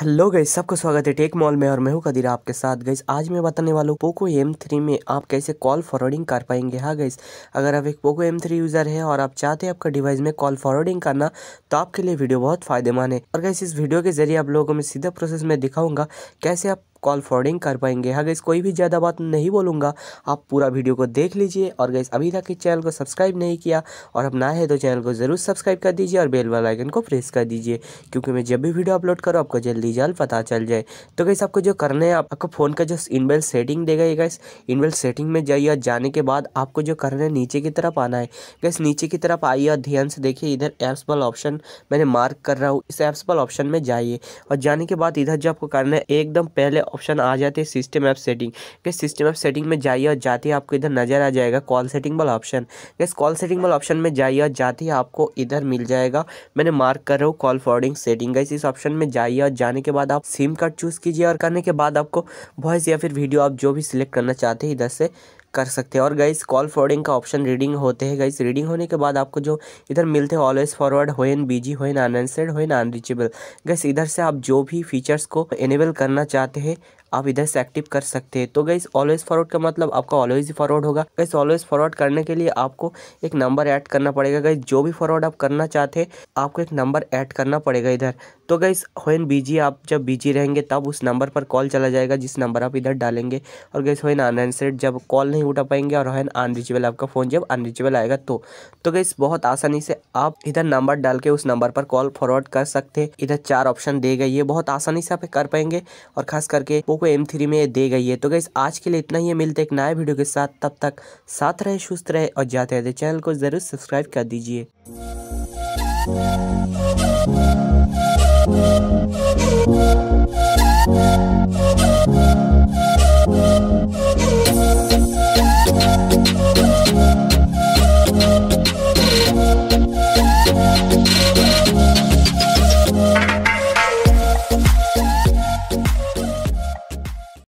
hello गई सबका स्वागत है टेक मॉल में और मैं हूं कदीर आपके साथ गईस आज मैं बताने वाला हूँ पोको एम थ्री में आप कैसे कॉल फॉरवर्डिंग कर पाएंगे हाँ गईस अगर आप एक पोको एम थ्री यूज़र हैं और आप चाहते हैं आपका डिवाइस में कॉल फॉरवर्डिंग करना तो आपके लिए वीडियो बहुत फायदेमंद है और गैस इस वीडियो के जरिए आप लोगों को मैं सीधा प्रोसेस में दिखाऊंगा कैसे आप कॉल फॉर्डिंग कर पाएंगे हाँ गैस कोई भी ज़्यादा बात नहीं बोलूँगा आप पूरा वीडियो को देख लीजिए और गैस अभी तक इस चैनल को सब्सक्राइब नहीं किया और अब ना है तो चैनल को ज़रूर सब्सक्राइब कर दीजिए और बेल वाला आइकन को प्रेस कर दीजिए क्योंकि मैं जब भी वीडियो अपलोड करूँ आपको जल्दी जल्द पता चल जाए तो गैस आपको जो करना है आपको फ़ोन का जो इनबिल्ट सेटिंग देगा ये गैस इनबिल्ट सेटिंग में जाइए जाने के बाद आपको जो करना है नीचे की तरफ आना है गैस नीचे की तरफ आइए और ध्यान से देखिए इधर ऐप्स वाला ऑप्शन मैंने मार्क कर रहा हूँ इस ऐप्स वाला ऑप्शन में जाइए और जाने के बाद इधर जो आपको करना है एकदम पहले ऑप्शन आ जाते हैं system app setting guys system app setting में जाइए और जाते ही आपको इधर नज़र आ जाएगा कॉल सेटिंग वाला ऑप्शन गैस कॉल सेटिंग वाला ऑप्शन में जाइए और जाते ही आपको इधर मिल जाएगा मैंने मार्क कर रहा हूँ कॉल फॉरवर्डिंग सेटिंग गैस इस ऑप्शन में जाइए और जाने के बाद आप सिम कार्ड चूज़ कीजिए और करने के बाद आपको वॉइस या फिर वीडियो आप जो भी सिलेक्ट करना चाहते हैं इधर से कर सकते हैं और गाइस कॉल फॉरवर्डिंग का ऑप्शन रीडिंग होते हैं गाइस रीडिंग होने के बाद आपको जो इधर मिलते हैं ऑलवेज फॉरवर्ड हो इन बीजी इन अनसेड हो इन अनरीचेबल गाइस इधर से आप जो भी फीचर्स को इनेबल करना चाहते हैं आप इधर से एक्टिव कर सकते हैं तो गई ऑलवेज फॉरवर्ड का मतलब आपका ऑलवेज ही फॉरवर्ड होगा गैस ऑलवेज फॉरवर्ड करने के लिए आपको एक नंबर ऐड करना पड़ेगा गई जो भी फॉरवर्ड आप करना चाहते हैं आपको एक नंबर ऐड करना पड़ेगा इधर तो गई होन बिजी आप जब बिजी रहेंगे तब उस नंबर पर कॉल चला जाएगा जिस नंबर आप इधर डालेंगे और गैस होन अनसेड जब कॉल नहीं उठा पाएंगे और होन अनरीचेबल आपका फ़ोन जब अनरीचेबल आएगा तो तो गैस बहुत आसानी से आप इधर नंबर डाल के उस नंबर पर कॉल फॉरवर्ड कर सकते हैं इधर चार ऑप्शन दे गई ये बहुत आसानी से आप कर पाएंगे और खास करके वो को एम थ्री में दे गई है तो गई आज के लिए इतना ही है मिलते एक नया वीडियो के साथ तब तक साथ रहे सुस्त रहे और जाते रहते चैनल को ज़रूर सब्सक्राइब कर दीजिए